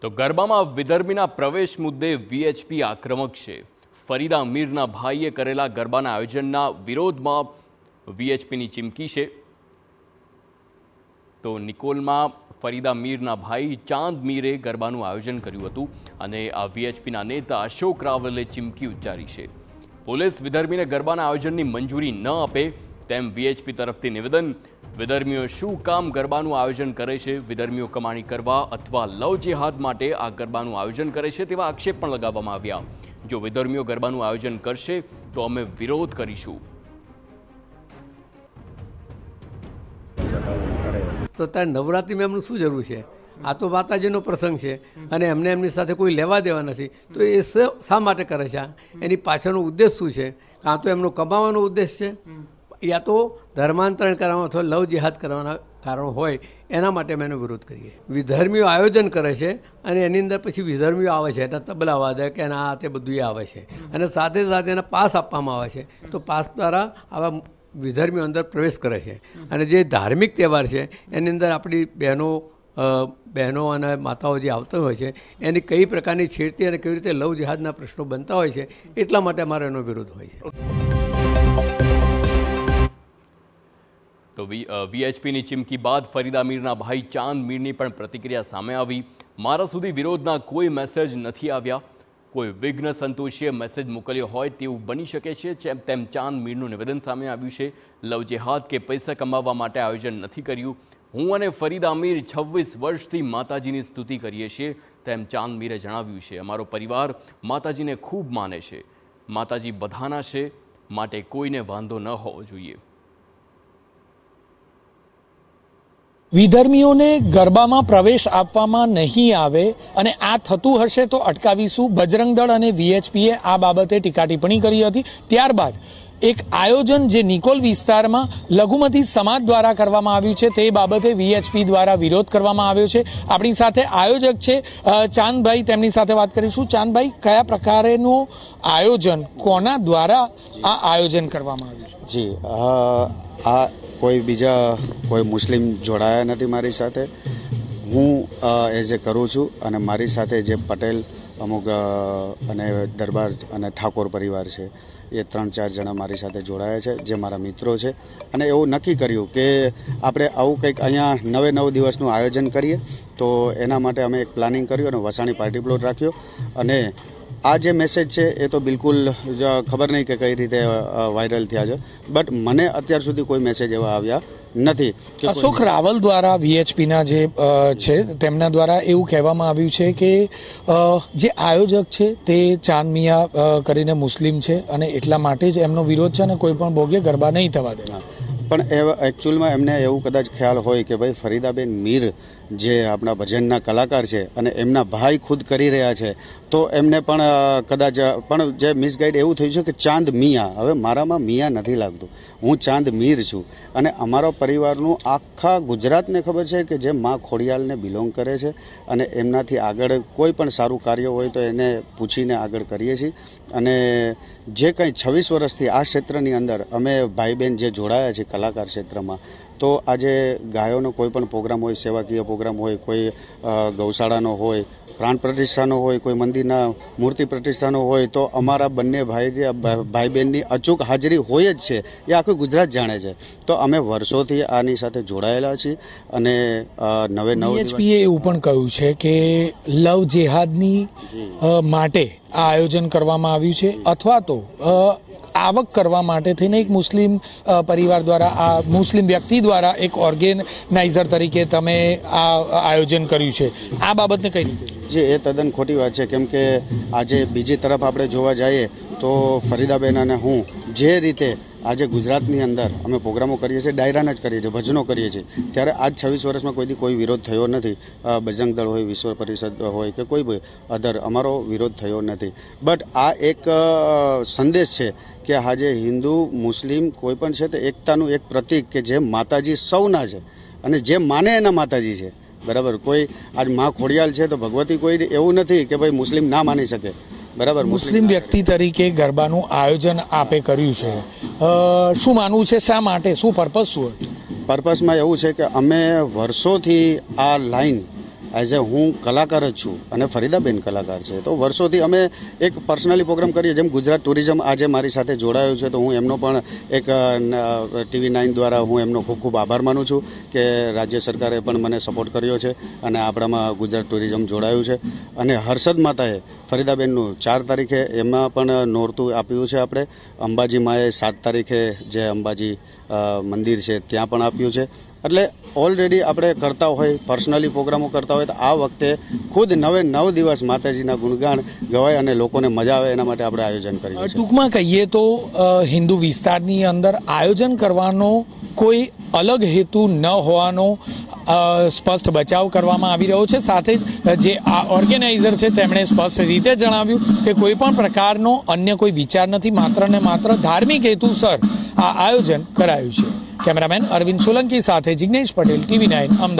તો ગરબામાં વિદર્ભીના પ્રવેશ મુદ્દે વીએચપી આક્રમક છે ફરીદા મીરના ભાઈએ કરેલા ગરબાના આયોજનના વિરોધમાં વીએચપીની ચીમકી છે તો નિકોલમાં ફરીદા મીરના ભાઈ ચાંદ મીરે ગરબાનું આયોજન કર્યું હતું અને આ વીએચપીના નેતા અશોક રાવલે ચીમકી ઉચ્ચારી છે પોલીસ વિદર્ભીને ગરબાના આયોજનની મંજૂરી ન આપે તેમ વીએચપી તરફથી નિવેદન વિધર્મીઓ શું કામ ગરબાનું આયોજન કરે છે વિધર્મીઓ કમાણી કરવા અથવા લવ જેહાદ માટે આ ગરબાનું આયોજન કરે છે તેવા આક્ષેપ પણ લગાવવામાં આવ્યા જો વિધર્મીઓ ગરબાનું આયોજન કરશે તો અમે વિરોધ કરીશું તો તારે નવરાત્રિમાં એમનું શું જરૂર છે આ તો માતાજીનો પ્રસંગ છે અને એમને એમની સાથે કોઈ લેવા દેવા નથી તો એ શા માટે કરે છે એની પાછળનો ઉદ્દેશ શું છે કાં તો એમનો કમાવાનો ઉદ્દેશ છે યા તો ધર્માંતરણ કરવામાં અથવા લવ જિહાદ કરવાના કારણો હોય એના માટે અમે એનો વિરોધ કરીએ વિધર્મીઓ આયોજન કરે છે અને એની અંદર પછી વિધર્મીઓ આવે છે એટલે તબલા વાદક એના આ તે બધું આવે છે અને સાથે સાથે એના પાસ આપવામાં આવે છે તો પાસ દ્વારા આવા વિધર્મીઓ અંદર પ્રવેશ કરે છે અને જે ધાર્મિક તહેવાર છે એની અંદર આપણી બહેનો બહેનો અને માતાઓ જે આવતા હોય છે એની કઈ પ્રકારની છેડતી અને કેવી રીતે લવ જહાજના પ્રશ્નો બનતા હોય છે એટલા માટે અમારો એનો વિરોધ હોય છે તો વીએચપીની ચીમકી બાદ ફરીદા મીરના ભાઈ ચાંદ મીરની પણ પ્રતિક્રિયા સામે આવી મારા સુધી વિરોધના કોઈ મેસેજ નથી આવ્યા કોઈ વિઘ્ન સંતોષીએ મેસેજ મોકલ્યો હોય તેવું બની શકે છે તેમ ચાંદ મીરનું નિવેદન સામે આવ્યું છે લવ જેહાદ કે પૈસા કમાવવા માટે આયોજન નથી કર્યું હું અને ફરીદ અમીર છવ્વીસ વર્ષથી માતાજીની સ્તુતિ કરીએ છીએ તેમ ચાંદ મીરે જણાવ્યું છે અમારો પરિવાર માતાજીને ખૂબ માને છે માતાજી બધાના છે માટે કોઈને વાંધો ન હોવો જોઈએ વિધર્મીઓને ગરબામાં પ્રવેશ આપવામાં નહીં આવે અને આ થતું હશે તો અટકાવીશું બજરંગ દળ અને વીએચપીએ આ બાબતે ટીકા ટિપ્પણી કરી હતી ત્યારબાદ એક આયોજન જે નિકોલ વિસ્તારમાં લઘુમતી સમાજ દ્વારા કરવામાં આવ્યું છે તે બાબતે વીએચપી દ્વારા વિરોધ કરવામાં આવ્યો છે આપણી સાથે આયોજક છે ચાંદભાઈ તેમની સાથે વાત કરીશું ચાંદભાઈ કયા પ્રકારેનું આયોજન કોના દ્વારા આ આયોજન કરવામાં આવ્યું છે જી આ કોઈ બીજા કોઈ મુસ્લિમ જોડાયા નથી મારી સાથે હું એઝ એ કરું છું અને મારી સાથે જે પટેલ અમુક અને દરબાર અને ઠાકોર પરિવાર છે એ ત્રણ ચાર જણા મારી સાથે જોડાયા છે જે મારા મિત્રો છે અને એવું નક્કી કર્યું કે આપણે આવું કંઈક અહીંયા નવે નવ દિવસનું આયોજન કરીએ તો એના માટે અમે એક પ્લાનિંગ કર્યું અને વસાણી પાર્ટી પ્લોટ રાખ્યો અને આ જે મેસેજ છે એ તો બિલકુલ ખબર નહીં કે કઈ રીતે વાયરલ થયા છે બટ મને અત્યાર સુધી કોઈ મેસેજ એવા આવ્યા નથી અશોક રાવલ દ્વારા વીએચપીના જે છે તેમના દ્વારા એવું કહેવામાં આવ્યું છે કે જે આયોજક છે તે ચાંદ મિયા કરીને મુસ્લિમ છે અને એટલા માટે જ એમનો વિરોધ છે અને કોઈ પણ ભોગે ગરબા નહીં થવા દેવા પણ એવા એકચ્યુઅલમાં એમને એવું કદાચ ખ્યાલ હોય કે ભાઈ ફરીદાબેન મીર જે આપણા ભજનના કલાકાર છે અને એમના ભાઈ ખુદ કરી રહ્યા છે તો એમને પણ કદાચ પણ જે મિસગાઈડ એવું થયું છે કે ચાંદ મિયા હવે મારામાં મિયા નથી લાગતું હું ચાંદ મીર છું અને અમારો પરિવારનું આખા ગુજરાતને ખબર છે કે જે મા ખોડિયાલને બિલોંગ કરે છે અને એમનાથી આગળ કોઈ પણ સારું કાર્ય હોય તો એને પૂછીને આગળ કરીએ છીએ અને જે કંઈ છવ્વીસ વર્ષથી આ ક્ષેત્રની અંદર અમે ભાઈ બહેન જે જોડાયા છે કલાકાર ક્ષેત્રમાં તો આજે ગાયોનો કોઈ પણ પ્રોગ્રામ હોય સેવાકીય પ્રોગ્રામ હોય કોઈ ગૌશાળાનો હોય પ્રાણ પ્રતિષ્ઠાનો હોય કોઈ મંદિરના મૂર્તિ પ્રતિષ્ઠાનો હોય તો અમારા બંને ભાઈ ભાઈ બહેનની અચૂક હાજરી હોય જ છે એ આખું ગુજરાત જાણે છે તો અમે વર્ષોથી આની સાથે જોડાયેલા છીએ અને નવે નવ એચપીએ એવું પણ કહ્યું છે કે લવ જેહાદની માટે આ આયોજન કરવામાં આવ્યું છે અથવા તો આવક કરવા માટે થઈને એક મુસ્લિમ પરિવાર દ્વારા આ મુસ્લિમ વ્યક્તિ દ્વારા એક ઓર્ગેનાઇઝર તરીકે તમે આ આયોજન કર્યું છે આ બાબતને કઈ રીતે જે એ તદ્દન ખોટી વાત છે કેમ કે આજે બીજી તરફ આપણે જોવા જઈએ તો ફરીદાબેન અને હું જે રીતે આજે ગુજરાતની અંદર અમે પ્રોગ્રામો કરીએ છીએ ડાયરાના જ કરીએ છીએ ભજનો કરીએ છીએ ત્યારે આજ છવ્વીસ વર્ષમાં કોઈથી કોઈ વિરોધ થયો નથી બજરંગ દળ હોય વિશ્વ પરિષદ હોય કે કોઈ અધર અમારો વિરોધ થયો નથી બટ આ એક સંદેશ છે કે આજે હિન્દુ મુસ્લિમ કોઈ પણ છે તો એકતાનું એક પ્રતિક કે જે માતાજી સૌના છે અને જે માને એના માતાજી છે બરાબર કોઈ આજ મા ખોડિયાલ છે તો ભગવતી કોઈ એવું નથી કે ભાઈ મુસ્લિમ ના માની શકે બરાબર મુસ્લિમ વ્યક્તિ તરીકે ગરબાનું આયોજન આપે કર્યું છે શું માનવું છે શા માટે શું પર્પઝ શું હતું પર્પઝમાં એવું છે કે અમે વર્ષોથી આ લાઈન એઝ એ હું કલાકાર જ છું અને ફરીદાબેન કલાકાર છે તો વર્ષોથી અમે એક પર્સનલી પ્રોગ્રામ કરીએ જેમ ગુજરાત ટુરિઝમ આજે મારી સાથે જોડાયો છે તો હું એમનો પણ એક ટીવી નાઇન દ્વારા હું એમનો ખૂબ ખૂબ આભાર માનું છું કે રાજ્ય સરકારે પણ મને સપોર્ટ કર્યો છે અને આપણામાં ગુજરાત ટુરિઝમ જોડાયું છે અને હર્ષદ માતાએ ફરીદાબેનનું ચાર તારીખે એમાં પણ નોરતું આપ્યું છે આપણે અંબાજી માએ સાત તારીખે જે અંબાજી મંદિર છે ત્યાં પણ આપ્યું છે એટલે ઓલરેડી આપણે કરતા હોય પર્સનલી પ્રોગ્રામો કરતા હોય તો આ વખતે ખુદ નવે નવ દિવસ માતાજીના ગુણગાન ગવાય અને લોકોને મજા આવે એના માટે આપણે આયોજન કરીએ ટૂંકમાં કહીએ તો હિન્દુ વિસ્તારની અંદર આયોજન કરવાનો કોઈ અલગ હેતુ ન હોવાનો સ્પષ્ટ બચાવ કરવામાં આવી રહ્યો છે સાથે જ જે આ ઓર્ગેનાઇઝર છે તેમણે સ્પષ્ટ રીતે જણાવ્યું કે કોઈ પણ પ્રકારનો અન્ય કોઈ વિચાર નથી માત્ર ને માત્ર ધાર્મિક હેતુસર આ આયોજન કરાયું છે કેમેરામેન અરવિંદ સોલંકી સાથે જિજ્ઞેશ પટેલ ટીવી નાઇન અમદાવાદ